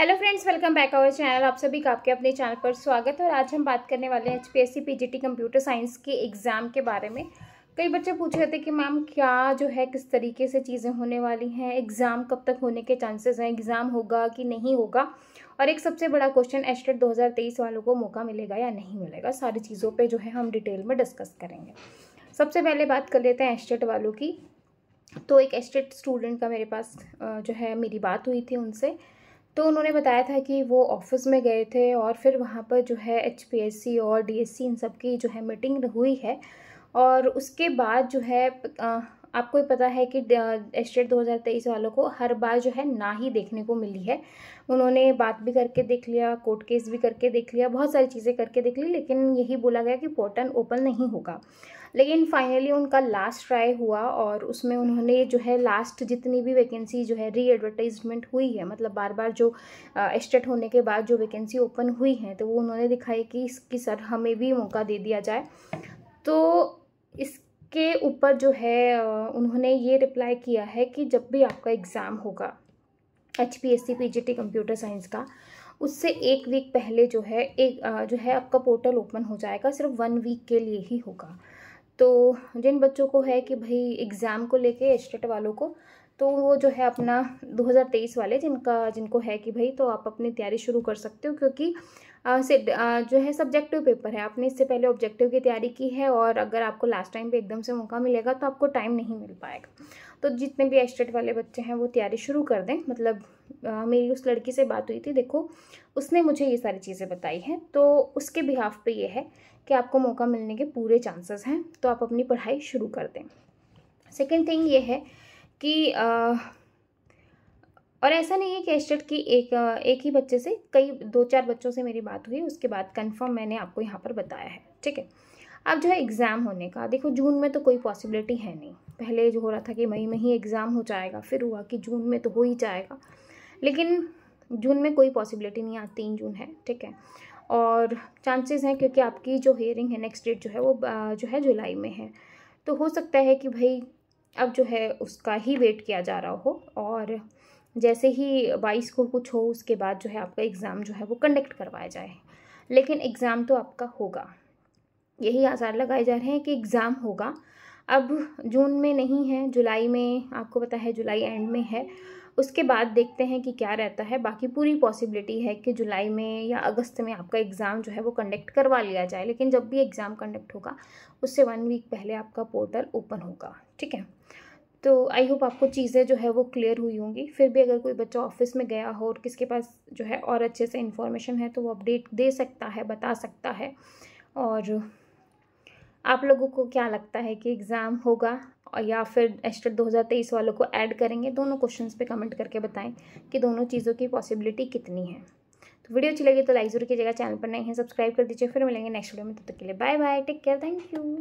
hello friends welcome back our channel आप सभी का आपके अपने चैनल पर स्वागत है और आज हम बात करने वाले हैं H P S C P G T computer science के एग्ज़ाम के बारे में कई बच्चे पूछ रहे थे कि मैम क्या जो है किस तरीके से चीज़ें होने वाली हैं एग्ज़ाम कब तक होने के चांसेस हैं एग्ज़ाम होगा कि नहीं होगा और एक सबसे बड़ा क्वेश्चन एस्टेट दो वालों को मौका मिलेगा या नहीं मिलेगा सारी चीज़ों पर जो है हम डिटेल में डिस्कस करेंगे सबसे पहले बात कर लेते हैं एस्टेट वालों की तो एक एस्टेट स्टूडेंट का मेरे पास जो है मेरी बात हुई थी उनसे तो उन्होंने बताया था कि वो ऑफिस में गए थे और फिर वहाँ पर जो है एच और डी इन सब की जो है मीटिंग हुई है और उसके बाद जो है आपको ही पता है कि एस्टेट 2023 वालों को हर बार जो है ना ही देखने को मिली है उन्होंने बात भी करके देख लिया कोर्ट केस भी करके देख लिया बहुत सारी चीज़ें करके देख ली लेकिन यही बोला गया कि पोर्टल ओपन नहीं होगा लेकिन फाइनली उनका लास्ट ट्राई हुआ और उसमें उन्होंने जो है लास्ट जितनी भी वैकेंसी जो है री एडवर्टाइजमेंट हुई है मतलब बार बार जो एस्टेट होने के बाद जो वैकेंसी ओपन हुई है तो वो उन्होंने दिखाई कि इसकी सर हमें भी मौका दे दिया जाए तो इस के ऊपर जो है उन्होंने ये रिप्लाई किया है कि जब भी आपका एग्ज़ाम होगा H P S C P G T computer science का उससे एक वीक पहले जो है एक जो है आपका पोर्टल ओपन हो जाएगा सिर्फ वन वीक के लिए ही होगा तो जिन बच्चों को है कि भाई एग्ज़ाम को लेके स्टेट वालों को तो वो जो है अपना 2023 वाले जिनका जिनको है कि भाई तो आप अपनी तैयारी शुरू कर सकते हो क्योंकि आ, से आ, जो है सब्जेक्टिव पेपर है आपने इससे पहले ऑब्जेक्टिव की तैयारी की है और अगर आपको लास्ट टाइम पे एकदम से मौका मिलेगा तो आपको टाइम नहीं मिल पाएगा तो जितने भी एस्टेट वाले बच्चे हैं वो तैयारी शुरू कर दें मतलब आ, मेरी उस लड़की से बात हुई थी देखो उसने मुझे ये सारी चीज़ें बताई हैं तो उसके बिहाफ पे ये है कि आपको मौका मिलने के पूरे चांसेस हैं तो आप अपनी पढ़ाई शुरू कर दें सेकेंड थिंग ये है कि आ, और ऐसा नहीं है कि एस्टेट की एक एक ही बच्चे से कई दो चार बच्चों से मेरी बात हुई उसके बाद कंफर्म मैंने आपको यहाँ पर बताया है ठीक है अब जो है एग्ज़ाम होने का देखो जून में तो कोई पॉसिबिलिटी है नहीं पहले जो हो रहा था कि मई में ही एग्ज़ाम हो जाएगा फिर हुआ कि जून में तो हो ही जाएगा लेकिन जून में कोई पॉसिबिलिटी नहीं आती तीन जून है ठीक है और चांसेस हैं क्योंकि आपकी जो हेयरिंग है नेक्स्ट डेट जो है वो जो है जुलाई में है तो हो सकता है कि भाई अब जो है उसका ही वेट किया जा रहा हो और जैसे ही बाईस को कुछ हो उसके बाद जो है आपका एग्ज़ाम जो है वो कंडक्ट करवाया जाए लेकिन एग्ज़ाम तो आपका होगा यही आसार लगाए जा रहे हैं कि एग्ज़ाम होगा अब जून में नहीं है जुलाई में आपको पता है जुलाई एंड में है उसके बाद देखते हैं कि क्या रहता है बाकी पूरी पॉसिबिलिटी है कि जुलाई में या अगस्त में आपका एग्ज़ाम जो है वो कंडक्ट करवा लिया जाए लेकिन जब भी एग्ज़ाम कंडक्ट होगा उससे वन वीक पहले आपका पोर्टल ओपन होगा ठीक है तो आई होप आपको चीज़ें जो है वो क्लियर हुई होंगी फिर भी अगर कोई बच्चा ऑफिस में गया हो और किसके पास जो है और अच्छे से इन्फॉर्मेशन है तो वो अपडेट दे सकता है बता सकता है और आप लोगों को क्या लगता है कि एग्ज़ाम होगा या फिर एस्टेट 2023 वालों को ऐड करेंगे दोनों क्वेश्चंस पे कमेंट करके बताएं कि दोनों चीज़ों की पॉसिबिलिटी कितनी है तो वीडियो अच्छी लगी तो लाइक जरूर कीजिएगा चैनल पर नहीं है सब्सक्राइब कर दीजिए फिर मिलेंगे नेक्स्ट वीडियो में तब तो तक के लिए bye bye take care thank you